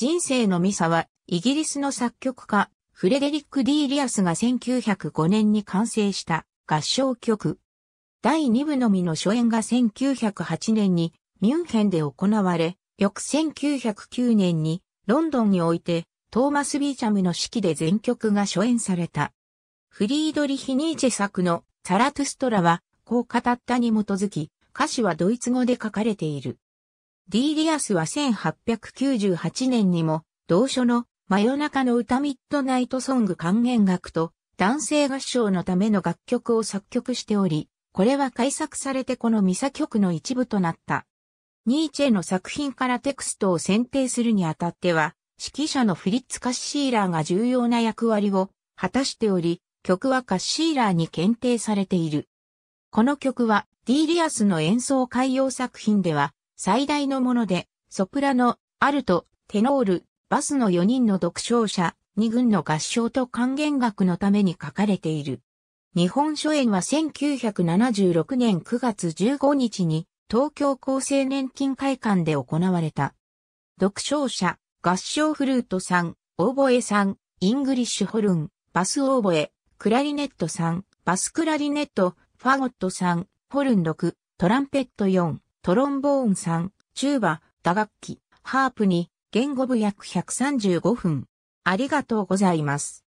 人生のミサは、イギリスの作曲家、フレデリック・ディーリアスが1905年に完成した合唱曲。第2部のみの初演が1908年にミュンヘンで行われ、翌1909年にロンドンにおいてトーマス・ビーチャムの指揮で全曲が初演された。フリードリヒ・ニーチェ作のサラトゥストラはこう語ったに基づき、歌詞はドイツ語で書かれている。ディーリアスは1898年にも、同書の真夜中の歌ミッドナイトソング還元楽と男性合唱のための楽曲を作曲しており、これは改作されてこのミサ曲の一部となった。ニーチェの作品からテクストを選定するにあたっては、指揮者のフリッツ・カッシーラーが重要な役割を果たしており、曲はカッシーラーに検定されている。この曲は、ディーリアスの演奏海洋作品では、最大のもので、ソプラノ、アルト、テノール、バスの4人の独唱者、2軍の合唱と還元楽のために書かれている。日本書演は1976年9月15日に東京厚生年金会館で行われた。独唱者、合唱フルートさん、オーボエさん、イングリッシュホルン、バスオーボエ、クラリネットさん、バスクラリネット、ファゴットさん、ホルン6、トランペット4、トロンボーン3、チューバ、打楽器、ハープに、言語部約135分。ありがとうございます。